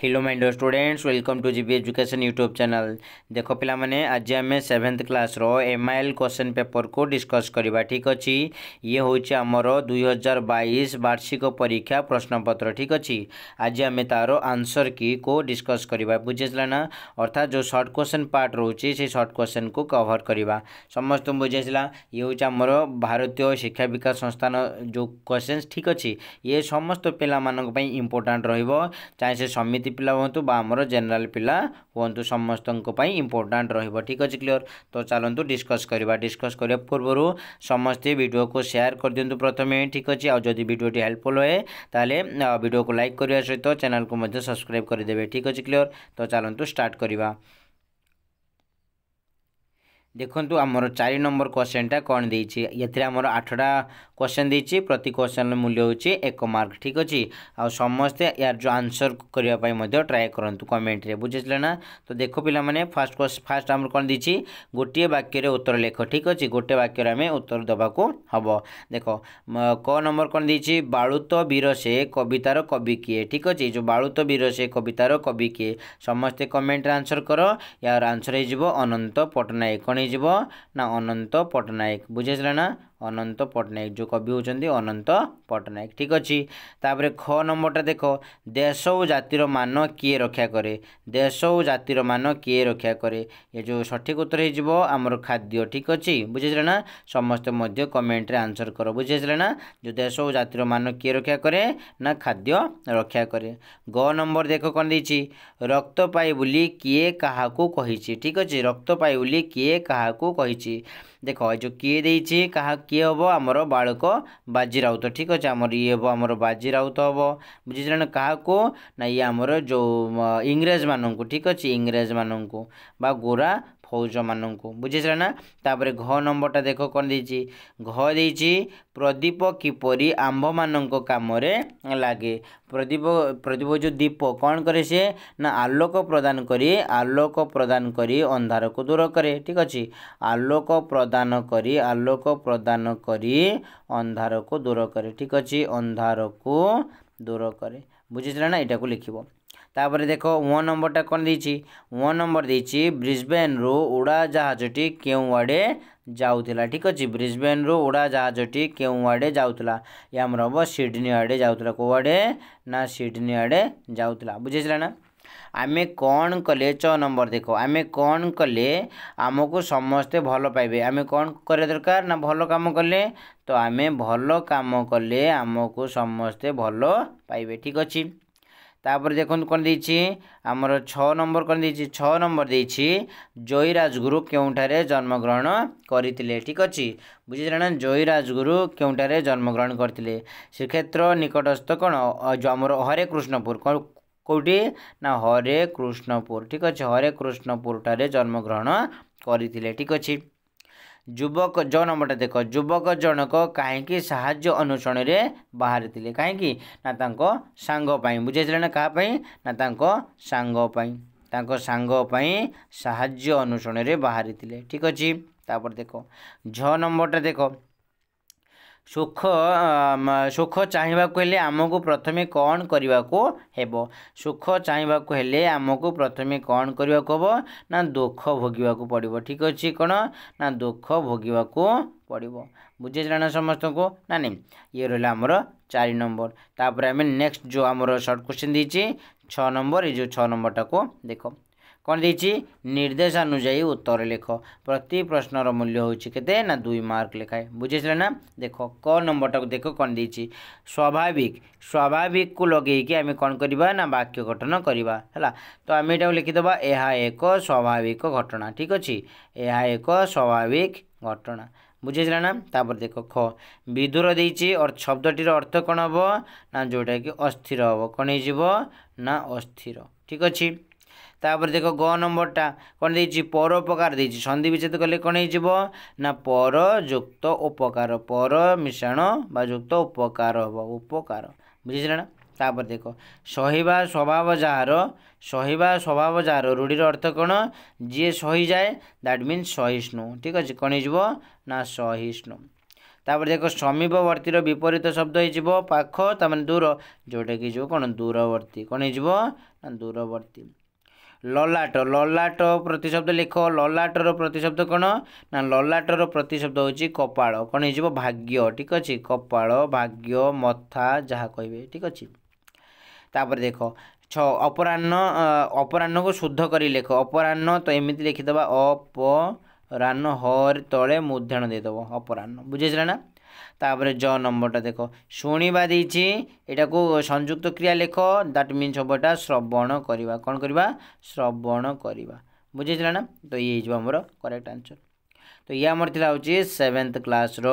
hello my students welcome to GB education YouTube channel देखो पिलाने आज आम सेभेन्थ क्लास रो एमआईएल क्वेश्चन पेपर को डिस्कस करवा ठीक अच्छे ये हूँ आमर दुई हजार बैश वार्षिक परीक्षा प्रश्नपत्र ठीक अच्छे आज आम तार आंसर की को डिस्कस करवा बुझेला ना अर्थात जो सर्ट क्वेश्चन पार्ट रोचे से सर्ट क्वेश्चन को कभर करवा समस्त बुझेला ये हूँ आमर भारतीय शिक्षा विकास संस्थान जो क्वेश्चन ठीक अच्छे ये समस्त पे इंपोर्टां रहा से समिति ଯେମିତି ପିଲା ହୁଅନ୍ତୁ ବା ଆମର ଜେନେରାଲ୍ ପିଲା ହୁଅନ୍ତୁ ସମସ୍ତଙ୍କ ପାଇଁ ଇମ୍ପୋର୍ଟାଣ୍ଟ ରହିବ ଠିକ୍ ଅଛି କ୍ଲିଅର୍ ତ ଚାଲନ୍ତୁ ଡିସ୍କସ୍ କରିବା ଡିସ୍କସ୍ କରିବା ପୂର୍ବରୁ ସମସ୍ତେ ଭିଡ଼ିଓକୁ ସେୟାର କରିଦିଅନ୍ତୁ ପ୍ରଥମେ ଠିକ୍ ଅଛି ଆଉ ଯଦି ଭିଡ଼ିଓଟି ହେଲ୍ପଫୁଲ୍ ହୁଏ ତାହେଲେ ଭିଡ଼ିଓକୁ ଲାଇକ୍ କରିବା ସହିତ ଚ୍ୟାନେଲ୍କୁ ମଧ୍ୟ ସବସ୍କ୍ରାଇବ୍ କରିଦେବେ ଠିକ୍ ଅଛି କ୍ଲିଅର୍ ତ ଚାଲନ୍ତୁ ଷ୍ଟାର୍ଟ କରିବା ଦେଖନ୍ତୁ ଆମର ଚାରି ନମ୍ବର କ୍ୱେଶ୍ଚନ୍ଟା କ'ଣ ଦେଇଛି ଏଥିରେ ଆମର ଆଠଟା কোশ্চেন দিয়েছি প্রতি কোশ্চেনর মূল্য হচ্ছে এক মার্ক ঠিক আছে আসতে ইয়ার যে আনসর করা ট্রাই করতু কমেন্টে বুঝেছিল না তো দেখো পিলামানে ফার্স্ট ফার্স্ট আমার কোণ দিয়েছি গোটিয়ে বাক্যের উত্তর লেখ ঠিক আছে গোটে বাক্যের আমি উত্তর দেওয়া হব দেখ ক নম্বর কোণ দিয়েছি বাড়ুত বীর সে কবিতার কবি কিয়ে ঠিক আছে যে বাড়ুত বীর সে কবিতার কবি কিয়ে সমস্তে কমেন্টরে আনসর কর ইয়ার আনসর হয়ে অনন্ত পট্টনায়ক কোণ হয়ে না অনন্ত পট্টনায়ক বুঝেছিল না ଅନନ୍ତ ପଟ୍ଟନାୟକ ଯେଉଁ କବି ହେଉଛନ୍ତି ଅନନ୍ତ ପଟ୍ଟନାୟକ ଠିକ୍ ଅଛି ତାପରେ ଖ ନମ୍ବରଟା ଦେଖ ଦେଶ ଓ ଜାତିର ମାନ କିଏ ରକ୍ଷା କରେ ଦେଶ ଓ ଜାତିର ମାନ କିଏ ରକ୍ଷା କରେ ଏ ଯେଉଁ ସଠିକ୍ ଉତ୍ତର ହେଇଯିବ ଆମର ଖାଦ୍ୟ ଠିକ୍ ଅଛି ବୁଝିଥିଲେ ନା ସମସ୍ତେ ମଧ୍ୟ କମେଣ୍ଟରେ ଆନ୍ସର କର ବୁଝିଥିଲେ ନା ଯେଉଁ ଦେଶ ଓ ଜାତିର ମାନ କିଏ ରକ୍ଷା କରେ ନା ଖାଦ୍ୟ ରକ୍ଷା କରେ ଗ ନମ୍ବର ଦେଖ କ'ଣ ଦେଇଛି ରକ୍ତ ପାଇ ବୋଲି କିଏ କାହାକୁ କହିଛି ଠିକ୍ ଅଛି ରକ୍ତ ପାଇ ବୋଲି କିଏ କାହାକୁ କହିଛି ଦେଖ ଏ ଯେଉଁ କିଏ ଦେଇଛି କାହା କିଏ ହେବ ଆମର ବାଳକ ବାଜି ରାଉତ ଠିକ୍ ଅଛି ଆମର ଇଏ ହେବ ଆମର ବାଜି ରାଉତ ହେବ ବୁଝିଲେ ନା କାହାକୁ ନା ଇଏ ଆମର ଯେଉଁ ଇଂରେଜମାନଙ୍କୁ ଠିକ୍ ଅଛି ଇଂରେଜମାନଙ୍କୁ ବା ଗୋରା କୌଜମାନଙ୍କୁ ବୁଝିଥିଲା ନା ତାପରେ ଘ ନମ୍ବରଟା ଦେଖ କ'ଣ ଦେଇଛି ଘ ଦେଇଛି ପ୍ରଦୀପ କିପରି ଆମ୍ଭମାନଙ୍କ କାମରେ ଲାଗେ ପ୍ରଦୀପ ପ୍ରଦୀପ ଯେଉଁ ଦୀପ କ'ଣ କରେ ସିଏ ନା ଆଲୋକ ପ୍ରଦାନ କରି ଆଲୋକ ପ୍ରଦାନ କରି ଅନ୍ଧାରକୁ ଦୂର କରେ ଠିକ୍ ଅଛି ଆଲୋକ ପ୍ରଦାନ କରି ଆଲୋକ ପ୍ରଦାନ କରି ଅନ୍ଧାରକୁ ଦୂର କରେ ଠିକ୍ ଅଛି ଅନ୍ଧାରକୁ ଦୂର କରେ ବୁଝିଥିଲା ନା ଏଇଟାକୁ ଲେଖିବ তাপরে দেখো ও নম্বরটা কোন দিয়েছি ও নম্বর দিয়েছি ব্রিসবেনরু উড়াজাহাজটি কেউ আড়ে যাওয়া ঠিক আছে ব্রিসবেনরু উড়াজাহাজটি কেউ আড়ে যাওয়া ইয়ে আমার হব সিডনি আড়ে যাওয়া কেউ আড়ে না সিডনি আড়ে যাওয়া বুঝেছিল না ଆମେ କ'ଣ କଲେ ଚ ନମ୍ବର ଦେଖ ଆମେ କ'ଣ କଲେ ଆମକୁ ସମସ୍ତେ ଭଲ ପାଇବେ ଆମେ କ'ଣ କରିବା ଦରକାର ନା ଭଲ କାମ କଲେ ତ ଆମେ ଭଲ କାମ କଲେ ଆମକୁ ସମସ୍ତେ ଭଲ ପାଇବେ ଠିକ୍ ଅଛି ତାପରେ ଦେଖନ୍ତୁ କ'ଣ ଦେଇଛି ଆମର ଛଅ ନମ୍ବର କ'ଣ ଦେଇଛି ଛଅ ନମ୍ବର ଦେଇଛି ଜୟୀ ରାଜଗୁରୁ କେଉଁଠାରେ ଜନ୍ମଗ୍ରହଣ କରିଥିଲେ ଠିକ୍ ଅଛି ବୁଝିଥିଲେ ନା ଜୟୀ ରାଜଗୁରୁ କେଉଁଠାରେ ଜନ୍ମଗ୍ରହଣ କରିଥିଲେ ଶ୍ରୀକ୍ଷେତ୍ର ନିକଟସ୍ଥ କ'ଣ ଆମର ହରେ କୃଷ୍ଣପୁର କ'ଣ କେଉଁଠି ନା ହରେ କୃଷ୍ଣପୁର ଠିକ୍ ଅଛି ହରେ କୃଷ୍ଣପୁରଠାରେ ଜନ୍ମଗ୍ରହଣ କରିଥିଲେ ଠିକ୍ ଅଛି जुवक युवक जनमटे देख युवक जनक कहीं साज्य अनुसरण से बाहरी थे कहीं ना सांगपाई बुझे ना क्या सांग साज्य अनुसरण से बाहरी ठीक अच्छे तापर देख झ नंबरटा देख ସୁଖ ସୁଖ ଚାହିଁବାକୁ ହେଲେ ଆମକୁ ପ୍ରଥମେ କ'ଣ କରିବାକୁ ହେବ ସୁଖ ଚାହିଁବାକୁ ହେଲେ ଆମକୁ ପ୍ରଥମେ କ'ଣ କରିବାକୁ ହେବ ନା ଦୁଃଖ ଭୋଗିବାକୁ ପଡ଼ିବ ଠିକ୍ ଅଛି କ'ଣ ନା ଦୁଃଖ ଭୋଗିବାକୁ ପଡ଼ିବ ବୁଝେଇଥିଲା ନା ସମସ୍ତଙ୍କୁ ନା ନାଇଁ ଇଏ ରହିଲା ଆମର ଚାରି ନମ୍ବର ତାପରେ ଆମେ ନେକ୍ସଟ ଯେଉଁ ଆମର ସର୍ଟ କ୍ୱେଶ୍ଚିନ୍ ଦେଇଛି ଛଅ ନମ୍ବର ଏ ଯେଉଁ ଛଅ ନମ୍ବରଟାକୁ ଦେଖ କ'ଣ ଦେଇଛି ନିର୍ଦ୍ଦେଶାନୁଯାୟୀ ଉତ୍ତର ଲେଖ ପ୍ରତି ପ୍ରଶ୍ନର ମୂଲ୍ୟ ହେଉଛି କେତେ ନା ଦୁଇ ମାର୍କ ଲେଖାଏ ବୁଝିଥିଲେ ନା ଦେଖ କ ନମ୍ବରଟାକୁ ଦେଖ କ'ଣ ଦେଇଛି ସ୍ୱାଭାବିକ ସ୍ୱାଭାବିକକୁ ଲଗେଇକି ଆମେ କ'ଣ କରିବା ନା ବାକ୍ୟ ଗଠନ କରିବା ହେଲା ତ ଆମେ ଏଟାକୁ ଲେଖିଦେବା ଏହା ଏକ ସ୍ୱାଭାବିକ ଘଟଣା ଠିକ୍ ଅଛି ଏହା ଏକ ସ୍ୱାଭାବିକ ଘଟଣା ବୁଝିଥିଲା ନା ତାପରେ ଦେଖ ଖ ବିଦୁର ଦେଇଛି ଶବ୍ଦଟିର ଅର୍ଥ କ'ଣ ହେବ ନା ଯେଉଁଟାକି ଅସ୍ଥିର ହେବ କ'ଣ ହେଇଯିବ ନା ଅସ୍ଥିର ଠିକ୍ ଅଛି তাপরে দেখ গ নম্বরটা কোণ দিয়েছি পর উপকার দিয়েছি সন্ধি বিচ্ছেদ কলে কোণ হয়েযিব না পর যুক্ত উপকার পর মিশ্রণ বা যুক্ত উপকার হব উপকার বুঝেছিল না তাপরে দেখ সহিবা স্বভাব যাହାର সহিবা স্বভাব যাହାର রূঢ়ির অর্থ কোণ যিয়ে সহি যায় দ্যাট মিন্স সহিষ্ণু ঠিক আছে কোণ হয়েযিব না সহিষ্ণু ତାପରେ ଦେଖ ସମୀପବର୍ତ୍ତୀର ବିପରୀତ ଶବ୍ଦ ହେଇଯିବ ପାଖ ତାମାନେ ଦୂର ଯେଉଁଟାକି ଯେଉଁ କ'ଣ ଦୂରବର୍ତ୍ତୀ କ'ଣ ହେଇଯିବ ନା ଦୂରବର୍ତ୍ତୀ ললাট ললাট প্রতিশব্দ লেখ ললাটর প্রতিশব্দ কোণ না ললাটর প্রতিশব্দ হচ্ছে কপাল কোণ হয়ে ভাগ্য ঠিক আছে কপাল ভাগ্য মথা যা কহবে ঠিক আছে তাপরে দেখ ছ অপরাহ্ন অপরাহ্নকে শুদ্ধ করে লেখ অপরাহ্ন তো এমিতি লিখিদেবা অপরাহ্ন হর তলে মূর্ধন্য দিয়ে দেব অপরাহ্ন বুঝেছিলে না ତାପରେ ଜ ନମ୍ବରଟା ଦେଖ ଶୁଣିବା ଦେଇଛି ଏଟାକୁ ସଂଯୁକ୍ତ କ୍ରିୟା ଲେଖ ଦ୍ୟାଟ୍ ମିନ୍ସ ହେବ ଏଇଟା ଶ୍ରବଣ କରିବା କ'ଣ କରିବା ଶ୍ରବଣ କରିବା ବୁଝିଥିଲା ନା ତ ଇଏ ହେଇଯିବ ଆମର କରେକ୍ଟ ଆନ୍ସର ତ ଇଏ ଆମର ଥିଲା ହେଉଛି ସେଭେନ୍ଥ କ୍ଲାସ୍ର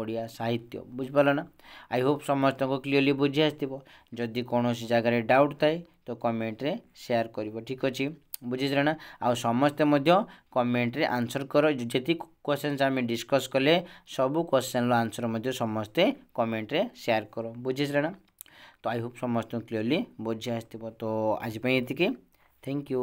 ଓଡ଼ିଆ ସାହିତ୍ୟ ବୁଝିପାରିଲ ନା ଆଇ ହୋପ୍ ସମସ୍ତଙ୍କୁ କ୍ଲିଅରଲି ବୁଝି ଆସିଥିବ ଯଦି କୌଣସି ଜାଗାରେ ଡାଉଟ୍ ଥାଏ ତ କମେଣ୍ଟରେ ସେୟାର କରିବ ଠିକ୍ ଅଛି ବୁଝିଥିଲା ନା ଆଉ ସମସ୍ତେ ମଧ୍ୟ କମେଣ୍ଟରେ ଆନ୍ସର କର ଯେତିକି क्वेश्चन आम डिस्कस कले सब क्वेश्चन रनसर मैं समस्ते कमेंट सेयार कर बुझीसले ना तो आई होप समस्त क्लीअरली बुझी आस आजपाई ये थैंक यू